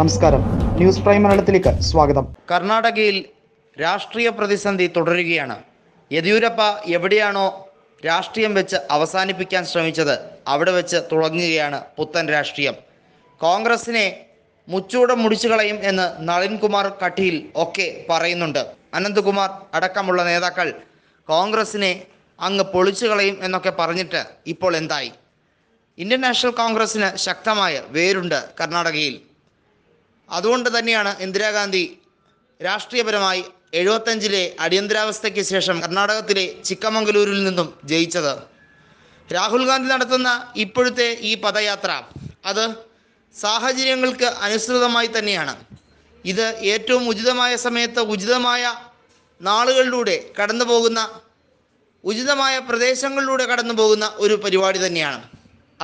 നമസ്കാരം news prime മലയാളത്തിലേക്ക് സ്വാഗതം കർണാടകയിൽ രാഷ്ട്രീയ പ്രതിസന്ധി തുടരുകയാണ് യെദ്യൂരപ്പ എവിടെയാണോ രാഷ്ട്രീയം വെച്ച് അവസാനിപ്പിക്കാൻ ശ്രമിച്ചത് അവിടെ വെച്ച് തുടങ്ങുകയാണ് പുത്തൻ രാഷ്ട്രീയം കോൺഗ്രസിനെ മുച്ചൂടം മുടിച്ചു കളയും എന്ന് നളിൻകുമാർ കട്ടിയിൽ ഒക്കെ പറയുന്നുണ്ട് അനന്ത്കുമാർ അടക്കമുള്ള നേതാക്കൾ കോൺഗ്രസിനെ അങ്ങ് പൊളിച്ചു കളയും എന്നൊക്കെ പറഞ്ഞിട്ട് ഇപ്പോൾ എന്തായി ഇന്ത്യൻ നാഷണൽ കോൺഗ്രസിന് ശക്തമായ വേരുണ്ട് കർണാടകയിൽ അതുകൊണ്ട് തന്നെയാണ് ഇന്ദിരാഗാന്ധി രാഷ്ട്രീയപരമായി എഴുപത്തഞ്ചിലെ അടിയന്തരാവസ്ഥയ്ക്ക് ശേഷം കർണാടകത്തിലെ ചിക്കമംഗലൂരിൽ നിന്നും ജയിച്ചത് രാഹുൽ ഗാന്ധി നടത്തുന്ന ഇപ്പോഴത്തെ ഈ പദയാത്ര അത് സാഹചര്യങ്ങൾക്ക് അനുസൃതമായി തന്നെയാണ് ഇത് ഏറ്റവും ഉചിതമായ സമയത്ത് ഉചിതമായ നാളുകളിലൂടെ കടന്നു പോകുന്ന ഉചിതമായ പ്രദേശങ്ങളിലൂടെ കടന്നു പോകുന്ന ഒരു പരിപാടി തന്നെയാണ്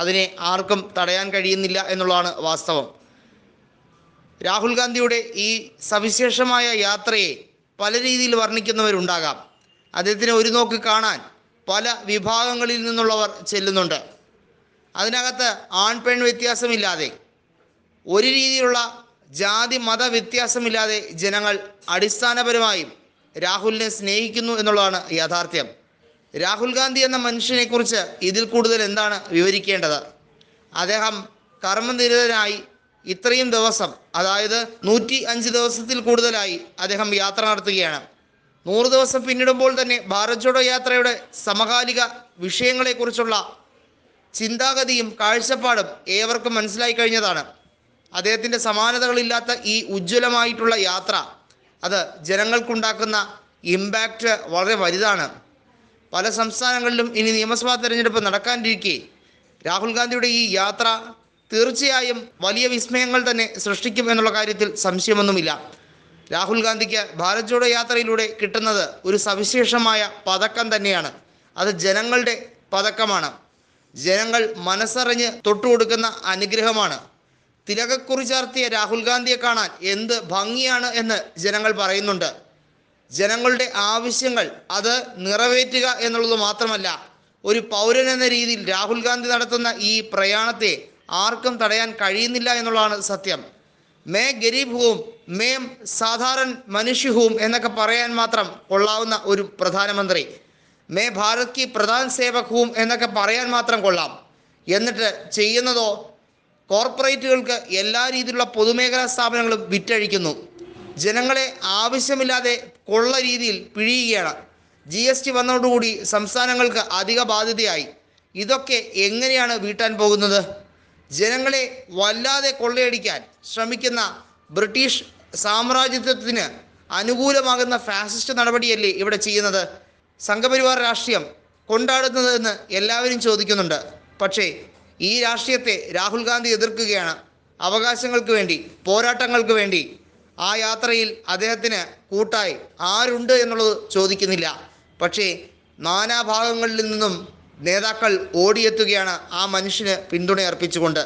അതിനെ ആർക്കും തടയാൻ കഴിയുന്നില്ല എന്നുള്ളതാണ് വാസ്തവം രാഹുൽ ഗാന്ധിയുടെ ഈ സവിശേഷമായ യാത്രയെ പല രീതിയിൽ വർണ്ണിക്കുന്നവരുണ്ടാകാം അദ്ദേഹത്തിനെ ഒരു നോക്ക് കാണാൻ പല വിഭാഗങ്ങളിൽ നിന്നുള്ളവർ ചെല്ലുന്നുണ്ട് അതിനകത്ത് ആൺ പെൺ വ്യത്യാസമില്ലാതെ ഒരു രീതിയിലുള്ള ജാതി മത വ്യത്യാസമില്ലാതെ ജനങ്ങൾ അടിസ്ഥാനപരമായും രാഹുലിനെ സ്നേഹിക്കുന്നു എന്നുള്ളതാണ് യാഥാർത്ഥ്യം രാഹുൽ ഗാന്ധി എന്ന മനുഷ്യനെക്കുറിച്ച് ഇതിൽ കൂടുതൽ എന്താണ് വിവരിക്കേണ്ടത് അദ്ദേഹം കർമ്മനിരതനായി ഇത്രയും ദിവസം അതായത് നൂറ്റി അഞ്ച് ദിവസത്തിൽ കൂടുതലായി അദ്ദേഹം യാത്ര നടത്തുകയാണ് നൂറ് ദിവസം പിന്നിടുമ്പോൾ തന്നെ ഭാരത് ജോഡോ യാത്രയുടെ സമകാലിക വിഷയങ്ങളെക്കുറിച്ചുള്ള ചിന്താഗതിയും കാഴ്ചപ്പാടും ഏവർക്കും മനസ്സിലായി കഴിഞ്ഞതാണ് അദ്ദേഹത്തിൻ്റെ സമാനതകളില്ലാത്ത ഈ ഉജ്ജ്വലമായിട്ടുള്ള യാത്ര അത് ജനങ്ങൾക്കുണ്ടാക്കുന്ന ഇമ്പാക്റ്റ് വളരെ വലുതാണ് പല സംസ്ഥാനങ്ങളിലും ഇനി നിയമസഭാ തെരഞ്ഞെടുപ്പ് നടക്കാനിരിക്കെ രാഹുൽ ഗാന്ധിയുടെ ഈ യാത്ര തീർച്ചയായും വലിയ വിസ്മയങ്ങൾ തന്നെ സൃഷ്ടിക്കും എന്നുള്ള കാര്യത്തിൽ സംശയമൊന്നുമില്ല രാഹുൽ ഗാന്ധിക്ക് ഭാരത് ജോഡോ യാത്രയിലൂടെ കിട്ടുന്നത് ഒരു സവിശേഷമായ പതക്കം തന്നെയാണ് അത് ജനങ്ങളുടെ പതക്കമാണ് ജനങ്ങൾ മനസ്സറിഞ്ഞ് തൊട്ടുകൊടുക്കുന്ന അനുഗ്രഹമാണ് തിലകക്കുറി ചാർത്തിയ രാഹുൽ ഗാന്ധിയെ കാണാൻ എന്ത് ഭംഗിയാണ് എന്ന് ജനങ്ങൾ പറയുന്നുണ്ട് ജനങ്ങളുടെ ആവശ്യങ്ങൾ അത് നിറവേറ്റുക എന്നുള്ളത് മാത്രമല്ല ഒരു പൗരൻ എന്ന രീതിയിൽ രാഹുൽ ഗാന്ധി നടത്തുന്ന ഈ പ്രയാണത്തെ ആർക്കും തടയാൻ കഴിയുന്നില്ല എന്നുള്ളതാണ് സത്യം മേ ഹൂം മേ സാധാരണ മനുഷ്യ ഹൂം എന്നൊക്കെ പറയാൻ മാത്രം കൊള്ളാവുന്ന ഒരു പ്രധാനമന്ത്രി മേ ഭാരത് കി പ്രധാൻ ഹൂം എന്നൊക്കെ പറയാൻ മാത്രം കൊള്ളാം എന്നിട്ട് ചെയ്യുന്നതോ കോർപ്പറേറ്റുകൾക്ക് എല്ലാ രീതിയിലുള്ള പൊതുമേഖലാ സ്ഥാപനങ്ങളും വിറ്റഴിക്കുന്നു ജനങ്ങളെ ആവശ്യമില്ലാതെ കൊള്ള രീതിയിൽ പിഴിയുകയാണ് ജി എസ് ടി വന്നതോടുകൂടി സംസ്ഥാനങ്ങൾക്ക് അധിക ബാധ്യതയായി ഇതൊക്കെ എങ്ങനെയാണ് വീട്ടാൻ പോകുന്നത് ജനങ്ങളെ വല്ലാതെ കൊള്ളയടിക്കാൻ ശ്രമിക്കുന്ന ബ്രിട്ടീഷ് സാമ്രാജ്യത്വത്തിന് അനുകൂലമാകുന്ന ഫാസിസ്റ്റ് നടപടിയല്ലേ ഇവിടെ ചെയ്യുന്നത് സംഘപരിവാർ രാഷ്ട്രീയം കൊണ്ടാടുന്നതെന്ന് എല്ലാവരും ചോദിക്കുന്നുണ്ട് പക്ഷേ ഈ രാഷ്ട്രീയത്തെ രാഹുൽ ഗാന്ധി എതിർക്കുകയാണ് അവകാശങ്ങൾക്ക് വേണ്ടി പോരാട്ടങ്ങൾക്ക് വേണ്ടി ആ യാത്രയിൽ അദ്ദേഹത്തിന് കൂട്ടായി ആരുണ്ട് എന്നുള്ളത് ചോദിക്കുന്നില്ല പക്ഷേ നാനാഭാഗങ്ങളിൽ നിന്നും നേതാക്കൾ ഓടിയെത്തുകയാണ് ആ മനുഷ്യന് പിന്തുണയർപ്പിച്ചുകൊണ്ട്